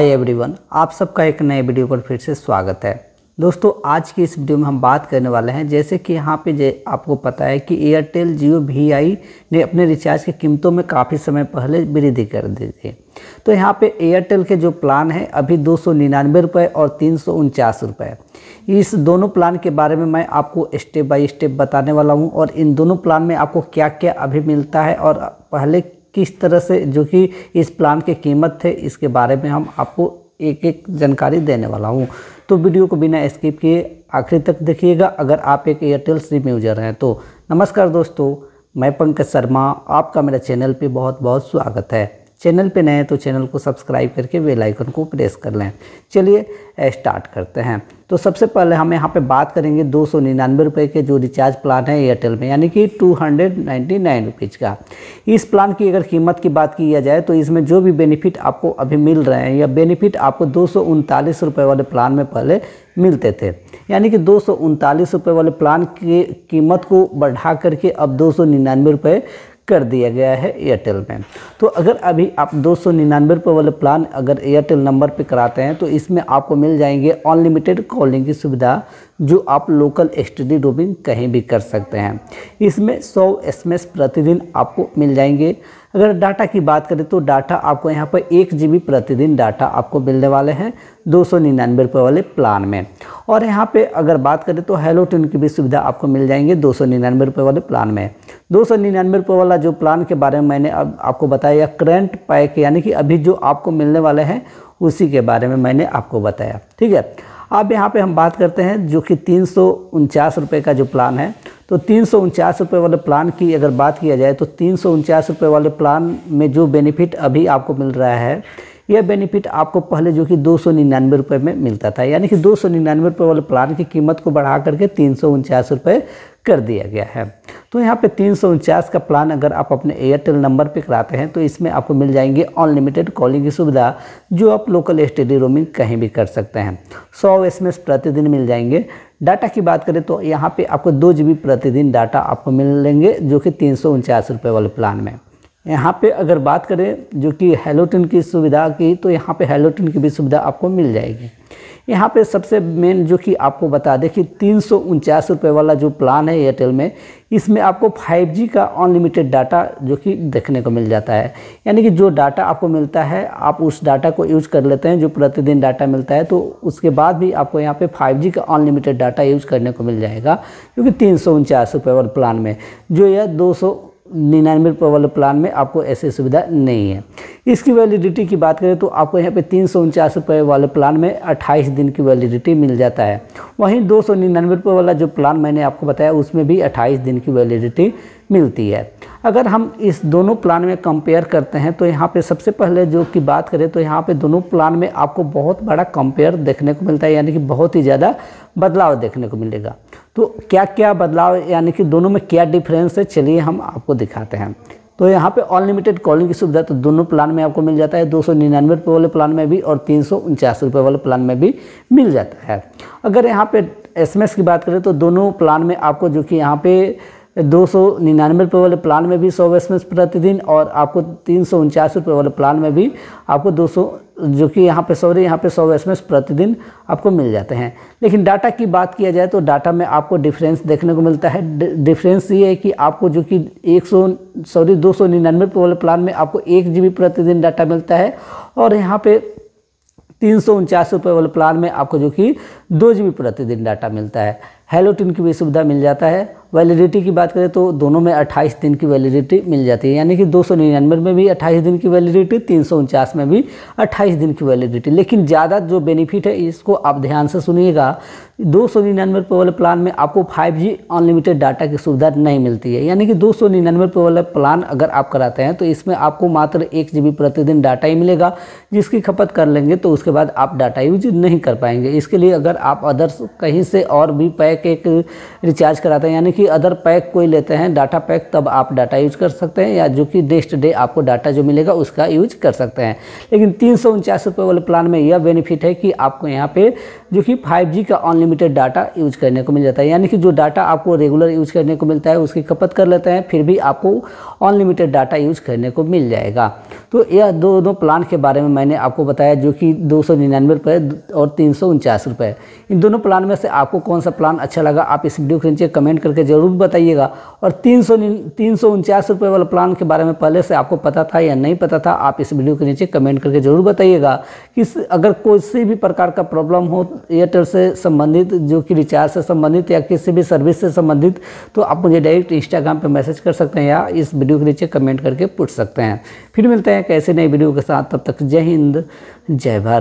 hi everyone आप सबका एक नए वीडियो पर फिर से स्वागत है दोस्तों आज की इस वीडियो में हम बात करने वाले हैं जैसे कि यहाँ पे जे आपको पता है कि एयरटेल जियो वी आई ने अपने रिचार्ज की कीमतों में काफ़ी समय पहले वृद्धि कर दी थी तो यहाँ पे एयरटेल के जो प्लान है अभी दो सौ निन्यानवे और तीन सौ उनचास इस दोनों प्लान के बारे में मैं आपको स्टेप बाय स्टेप बताने वाला हूँ और इन दोनों प्लान में आपको क्या क्या अभी मिलता है और पहले किस तरह से जो कि इस प्लान की कीमत थे इसके बारे में हम आपको एक एक जानकारी देने वाला हूँ तो वीडियो को बिना स्किप किए आखिरी तक देखिएगा अगर आप एक एयरटेल सिम यूजर हैं तो नमस्कार दोस्तों मैं पंकज शर्मा आपका मेरा चैनल पे बहुत बहुत स्वागत है चैनल पे नए हैं तो चैनल को सब्सक्राइब करके बेल आइकन को प्रेस कर लें चलिए स्टार्ट करते हैं तो सबसे पहले हम यहाँ पे बात करेंगे दो सौ निन्यानवे रुपये के जो रिचार्ज प्लान है एयरटेल में यानी कि two hundred ninety nine rupees का इस प्लान की अगर कीमत की बात किया जाए तो इसमें जो भी बेनिफिट आपको अभी मिल रहे हैं या बेनिफिट आपको दो सौ उनतालीस रुपये वाले प्लान में पहले मिलते थे यानी कि दो सौ उनतालीस रुपये वाले प्लान की कीमत को बढ़ा करके अब दो सौ निन्यानवे रुपये कर दिया गया है एयरटेल में तो अगर अभी आप दो सौ निन्यानवे रुपये वाले प्लान अगर एयरटेल नंबर पे कराते हैं तो इसमें आपको मिल जाएंगे अनलिमिटेड कॉलिंग की सुविधा जो आप लोकल स्टडी रोमिंग कहीं भी कर सकते हैं इसमें सौ एस प्रतिदिन आपको मिल जाएंगे अगर डाटा की बात करें तो डाटा आपको यहाँ पर एक जी प्रतिदिन डाटा आपको मिलने वाले हैं दो सौ निन्यानवे रुपये वाले प्लान में और यहाँ पे अगर बात करें तो हेलो ट्यून की भी सुविधा आपको मिल जाएंगे दो सौ निन्यानवे रुपये वाले प्लान में दो सौ निन्यानवे रुपये वाला जो प्लान के बारे में मैंने अब आपको बताया या करेंट पैक यानी कि अभी जो आपको मिलने वाले हैं उसी के बारे में मैंने आपको बताया ठीक है अब यहाँ पे हम बात करते हैं जो कि तीन सौ उनचास रुपये का जो प्लान है तो तीन सौ उनचास रुपये वाले प्लान की अगर बात किया जाए तो तीन सौ उनचास रुपये वाले प्लान में जो बेनिफिट अभी आपको मिल रहा है यह बेनिफिट आपको पहले जो कि दो सौ निन्यानवे रुपये में मिलता था यानी कि दो सौ निन्यानवे रुपये वाले प्लान की कीमत को बढ़ा करके तीन सौ उनचास रुपये कर दिया गया है तो यहाँ पे तीन सौ उनचास का प्लान अगर आप अपने एयरटेल नंबर पे कराते हैं तो इसमें आपको मिल जाएंगे अनलिमिटेड कॉलिंग की सुविधा जो आप लोकल स्टडी रोमिंग कहीं भी कर सकते हैं सौ एस प्रतिदिन मिल जाएंगे डाटा की बात करें तो यहाँ पे आपको दो जी प्रतिदिन डाटा आपको मिलेंगे जो कि तीन सौ वाले प्लान में यहाँ पे अगर बात करें जो कि हेलोटिन की सुविधा की तो यहाँ पे हेलोटिन की भी सुविधा आपको मिल जाएगी यहाँ पे सबसे मेन जो कि आपको बता दें कि तीन सौ वाला जो प्लान है एयरटेल में इसमें आपको 5G का अनलिमिटेड डाटा जो कि देखने को मिल जाता है यानी कि जो डाटा आपको मिलता है आप उस डाटा को यूज़ कर लेते हैं जो प्रतिदिन डाटा मिलता है तो उसके बाद भी आपको यहाँ पे 5G का अनलिमिटेड डाटा यूज़ करने को मिल जाएगा क्योंकि तीन सौ वाले प्लान में जो यह दो निन्यानवे रुपये वाले प्लान में आपको ऐसी सुविधा नहीं है इसकी वैलिडिटी की बात करें तो आपको यहाँ पे तीन सौ उनचास रुपये वाले प्लान में अट्ठाईस दिन की वैलिडिटी मिल जाता है वहीं दो सौ निन्यानवे रुपये वाला जो प्लान मैंने आपको बताया उसमें भी अट्ठाईस दिन की वैलिडिटी मिलती है अगर हम इस दोनों प्लान में कंपेयर करते हैं तो यहाँ पे सबसे पहले जो कि बात करें तो यहाँ पे दोनों प्लान में आपको बहुत बड़ा कंपेयर देखने को मिलता है यानी कि बहुत ही ज़्यादा बदलाव देखने को मिलेगा तो क्या क्या बदलाव यानी कि दोनों में क्या डिफरेंस है चलिए हम आपको दिखाते हैं तो यहाँ पे अनलिमिटेड कॉलिंग की सुविधा तो दोनों प्लान में आपको मिल जाता है दो सौ निन्यानवे रुपये वाले प्लान में भी और तीन सौ उनचास रुपये वाले प्लान में भी मिल जाता है अगर यहाँ पे एसएमएस की बात करें तो दोनों प्लान में आपको जो कि यहाँ पे दो सौ निन्यानवे रुपये वाले प्लान में भी सौ एम प्रतिदिन और आपको तीन सौ उनचास रुपये वाले प्लान में भी आपको दो सौ जो कि यहाँ पे सॉरी यहाँ पे सौ एस प्रतिदिन आपको मिल जाते हैं लेकिन डाटा की बात किया जाए तो डाटा में आपको डिफरेंस देखने को मिलता है डिफरेंस ये है कि आपको जो कि एक सौ सॉरी दो सौ निन्यानवे वाले प्लान में आपको एक जी प्रतिदिन डाटा मिलता है और यहाँ पे तीन सौ उनचास रुपये वाले प्लान में आपको जो कि दो जी प्रतिदिन डाटा मिलता है हेलोटिन की भी सुविधा मिल जाता है वैलिडिटी की बात करें तो दोनों में 28 दिन की वैलिडिटी मिल जाती है यानी कि दो में भी 28 दिन की वैलिडिटी तीन में भी 28 दिन की वैलिडिटी लेकिन ज़्यादा जो बेनिफिट है इसको आप ध्यान से सुनिएगा दो सौ निन्यानवे रुपये वाले प्लान में आपको 5G अनलिमिटेड डाटा की सुविधा नहीं मिलती है यानी कि दो सौ निन्यानवे रुपये वाला प्लान अगर आप कराते हैं तो इसमें आपको मात्र एक जी प्रतिदिन डाटा ही मिलेगा जिसकी खपत कर लेंगे तो उसके बाद आप डाटा यूज नहीं कर पाएंगे इसके लिए अगर आप अदर्स कहीं से और भी पैक पैक एक रिचार्ज कराते हैं यानी कि अदर पैक कोई लेते हैं डाटा पैक तब आप डाटा यूज कर सकते हैं या जो कि नेक्स्ट डे आपको डाटा जो मिलेगा उसका यूज कर सकते हैं लेकिन तीन सौ वाले प्लान में यह बेनिफिट है कि आपको यहाँ पे जो कि फाइव का अनलिमिटेड डाटा यूज करने को मिल जाता है यानी कि जो डाटा आपको रेगुलर यूज करने को मिलता है उसकी खपत कर लेते हैं फिर भी आपको अनलिमिटेड डाटा यूज करने को मिल जाएगा तो यह दोनों दो प्लान के बारे में मैंने आपको बताया जो कि दो सौ निन्यानवे रुपये और तीन सौ उनचास रुपये इन दोनों प्लान में से आपको कौन सा प्लान अच्छा लगा आप इस वीडियो के नीचे कमेंट करके ज़रूर बताइएगा और तीन सौ तीन सौ उनचास रुपये वाला प्लान के बारे में पहले से आपको पता था या नहीं पता था आप इस वीडियो के नीचे कमेंट करके ज़रूर बताइएगा कि अगर किसी भी प्रकार का प्रॉब्लम हो एयरटेल से संबंधित जो कि रिचार्ज से संबंधित या किसी भी सर्विस से संबंधित तो आप मुझे डायरेक्ट इंस्टाग्राम पर मैसेज कर सकते हैं या इस वीडियो के नीचे कमेंट करके पूछ सकते हैं फिर मिलते हैं कैसे नई वीडियो के साथ तब तक जय हिंद जय भारत